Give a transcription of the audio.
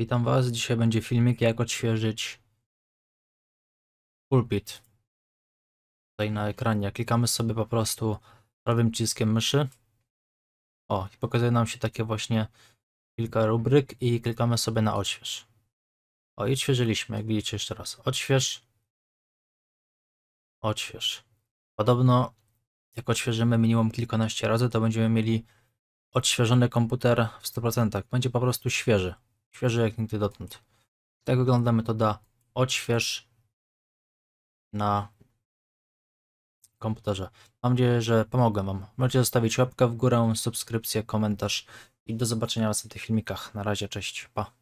Witam Was. Dzisiaj będzie filmik, jak odświeżyć pulpit. Tutaj na ekranie. Klikamy sobie po prostu prawym przyciskiem myszy. O, i pokazuje nam się takie właśnie kilka rubryk i klikamy sobie na odśwież. O, i odświeżyliśmy, jak widzicie jeszcze raz. Odśwież. Odśwież. Podobno, jak odświeżymy minimum kilkanaście razy, to będziemy mieli odświeżony komputer w 100%. Będzie po prostu świeży. Świeży jak nigdy dotąd. Tak wygląda metoda odśwież na komputerze. Mam nadzieję, że pomogłem Wam. Możecie zostawić łapkę w górę, subskrypcję, komentarz i do zobaczenia w następnych filmikach. Na razie, cześć, pa.